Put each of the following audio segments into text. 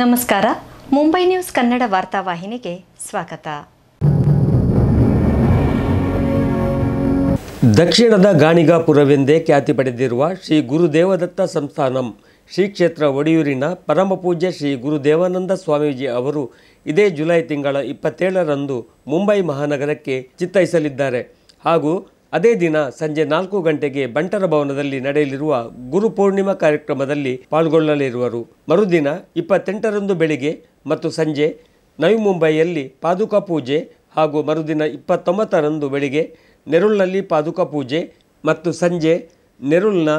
ನಮಸ್ಕಾರ ಮುಂಬೈ ನ್ಯೂಸ್ ಕನ್ನಡ ವಾಹಿನಿಗೆ ಸ್ವಾಗತ ದಕ್ಷಿಣದ ಗಾಣಿಗಾಪುರವೆಂದೇ ಖ್ಯಾತಿ ಪಡೆದಿರುವ ಶ್ರೀ ಗುರುದೇವದತ್ತ ಸಂಸ್ಥಾನಂ ಶ್ರೀ ಕ್ಷೇತ್ರ ಒಡಿಯೂರಿನ ಪರಮಪೂಜ್ಯ ಶ್ರೀ ಗುರುದೇವಾನಂದ ಸ್ವಾಮೀಜಿ ಅವರು ಇದೇ ಜುಲೈ ತಿಂಗಳ ಇಪ್ಪತ್ತೇಳರಂದು ಮುಂಬೈ ಮಹಾನಗರಕ್ಕೆ ಚಿತ್ತೈಸಲಿದ್ದಾರೆ ಹಾಗೂ ಅದೇ ದಿನ ಸಂಜೆ ನಾಲ್ಕು ಗಂಟೆಗೆ ಬಂಟರ ಭವನದಲ್ಲಿ ನಡೆಯಲಿರುವ ಗುರು ಪೂರ್ಣಿಮಾ ಕಾರ್ಯಕ್ರಮದಲ್ಲಿ ಪಾಲ್ಗೊಳ್ಳಲಿರುವರು ಮರುದಿನ ಇಪ್ಪತ್ತೆಂಟರಂದು ಬೆಳಿಗ್ಗೆ ಮತ್ತು ಸಂಜೆ ನವಿ ಮುಂಬೈಯಲ್ಲಿ ಪಾದುಕಾ ಪೂಜೆ ಹಾಗೂ ಮರುದಿನ ಇಪ್ಪತ್ತೊಂಬತ್ತರಂದು ಬೆಳಿಗ್ಗೆ ನೆರುಳ್ನಲ್ಲಿ ಪಾದುಕಾ ಪೂಜೆ ಮತ್ತು ಸಂಜೆ ನೆರುಳ್ನ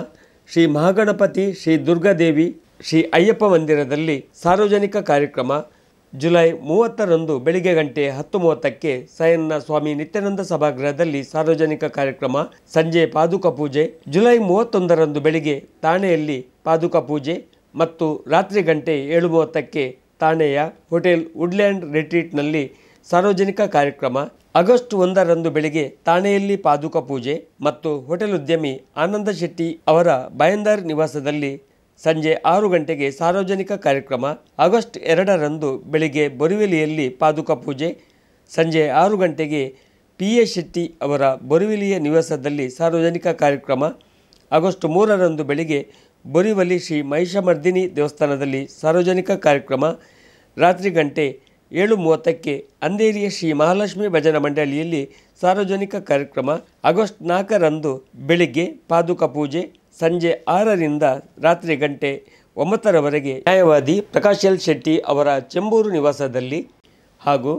ಶ್ರೀ ಮಹಾಗಣಪತಿ ಶ್ರೀ ದುರ್ಗಾದೇವಿ ಶ್ರೀ ಅಯ್ಯಪ್ಪ ಮಂದಿರದಲ್ಲಿ ಸಾರ್ವಜನಿಕ ಕಾರ್ಯಕ್ರಮ ಜುಲೈ ಮೂವತ್ತರಂದು ಬೆಳಿಗ್ಗೆ ಗಂಟೆ ಹತ್ತು ಮೂವತ್ತಕ್ಕೆ ಸಯನ್ನ ಸ್ವಾಮಿ ನಿತ್ಯಾನಂದ ಸಭಾಗೃಹದಲ್ಲಿ ಸಾರ್ವಜನಿಕ ಕಾರ್ಯಕ್ರಮ ಸಂಜೆ ಪಾದುಕ ಪೂಜೆ ಜುಲೈ ಮೂವತ್ತೊಂದರಂದು ಬೆಳಿಗ್ಗೆ ಠಾಣೆಯಲ್ಲಿ ಪಾದುಕ ಪೂಜೆ ಮತ್ತು ರಾತ್ರಿ ಗಂಟೆ ಏಳು ಮೂವತ್ತಕ್ಕೆ ಠಾಣೆಯ ಹೋಟೆಲ್ ವುಡ್ಲ್ಯಾಂಡ್ ರಿಟ್ರೀಟ್ನಲ್ಲಿ ಸಾರ್ವಜನಿಕ ಕಾರ್ಯಕ್ರಮ ಆಗಸ್ಟ್ ಒಂದರಂದು ಬೆಳಿಗ್ಗೆ ಥಾಣೆಯಲ್ಲಿ ಪಾದುಕ ಪೂಜೆ ಮತ್ತು ಹೋಟೆಲ್ ಉದ್ಯಮಿ ಆನಂದ ಶೆಟ್ಟಿ ಅವರ ಬಯಂದರ್ ನಿವಾಸದಲ್ಲಿ ಸಂಜೆ ಆರು ಗಂಟೆಗೆ ಸಾರ್ವಜನಿಕ ಕಾರ್ಯಕ್ರಮ ಆಗಸ್ಟ್ ಎರಡರಂದು ಬೆಳಿಗ್ಗೆ ಬೊರಿವಿಲಿಯಲ್ಲಿ ಪಾದುಕ ಪೂಜೆ ಸಂಜೆ ಆರು ಗಂಟೆಗೆ ಪಿ ಎ ಶೆಟ್ಟಿ ಅವರ ಬೊರಿವಿಲಿಯ ನಿವಾಸದಲ್ಲಿ ಸಾರ್ವಜನಿಕ ಕಾರ್ಯಕ್ರಮ ಆಗಸ್ಟ್ ಮೂರರಂದು ಬೆಳಿಗ್ಗೆ ಬೊರಿವಲಿ ಶ್ರೀ ಮಹಿಷಮರ್ದಿನಿ ದೇವಸ್ಥಾನದಲ್ಲಿ ಸಾರ್ವಜನಿಕ ಕಾರ್ಯಕ್ರಮ ರಾತ್ರಿ ಗಂಟೆ ಏಳು ಮೂವತ್ತಕ್ಕೆ ಅಂದೇರಿಯ ಶ್ರೀ ಮಹಾಲಕ್ಷ್ಮಿ ಭಜನಾ ಮಂಡಳಿಯಲ್ಲಿ ಸಾರ್ವಜನಿಕ ಕಾರ್ಯಕ್ರಮ ಆಗಸ್ಟ್ ನಾಲ್ಕರಂದು ಬೆಳಿಗ್ಗೆ ಪಾದುಕ ಪೂಜೆ ಸಂಜೆ ಆರರಿಂದ ರಾತ್ರಿ ಗಂಟೆ ಒಂಬತ್ತರವರೆಗೆ ನ್ಯಾಯವಾದಿ ಪ್ರಕಾಶ್ ಎಲ್ ಶೆಟ್ಟಿ ಅವರ ಚೆಂಬೂರು ನಿವಾಸದಲ್ಲಿ ಹಾಗೂ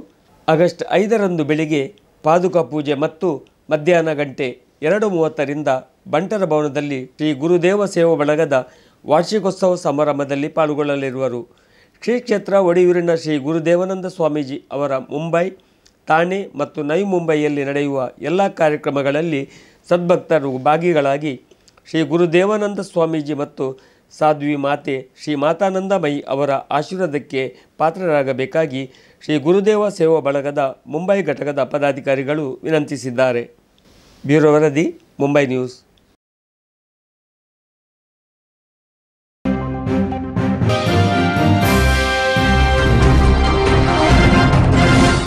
ಆಗಸ್ಟ್ ಐದರಂದು ಬೆಳಿಗ್ಗೆ ಪಾದುಕ ಪೂಜೆ ಮತ್ತು ಮಧ್ಯಾಹ್ನ ಗಂಟೆ ಎರಡು ಮೂವತ್ತರಿಂದ ಬಂಟರ ಭವನದಲ್ಲಿ ಶ್ರೀ ಗುರುದೇವ ಸೇವಾ ಬಳಗದ ವಾರ್ಷಿಕೋತ್ಸವ ಸಮಾರಂಭದಲ್ಲಿ ಪಾಲ್ಗೊಳ್ಳಲಿರುವರು ಶ್ರೀ ಕ್ಷೇತ್ರ ಒಡೆಯೂರಿನ ಶ್ರೀ ಗುರುದೇವಾನಂದ ಸ್ವಾಮೀಜಿ ಅವರ ಮುಂಬೈ ಥಾಣೆ ಮತ್ತು ನೈ ಮುಂಬೈಯಲ್ಲಿ ನಡೆಯುವ ಎಲ್ಲ ಕಾರ್ಯಕ್ರಮಗಳಲ್ಲಿ ಸದ್ಭಕ್ತರು ಭಾಗಿಗಳಾಗಿ ಶ್ರೀ ಗುರುದೇವಾನಂದ ಸ್ವಾಮೀಜಿ ಮತ್ತು ಸಾಧ್ವಿ ಮಾತೆ ಶ್ರೀ ಮಾತಾನಂದಮಯಿ ಅವರ ಆಶೀರ್ವಾದಕ್ಕೆ ಪಾತ್ರರಾಗಬೇಕಾಗಿ ಶ್ರೀ ಗುರುದೇವ ಸೇವಾ ಬಳಗದ ಮುಂಬೈ ಘಟಕದ ಪದಾಧಿಕಾರಿಗಳು ವಿನಂತಿಸಿದ್ದಾರೆ ಬ್ಯೂರೋ ವರದಿ ಮುಂಬೈ ನ್ಯೂಸ್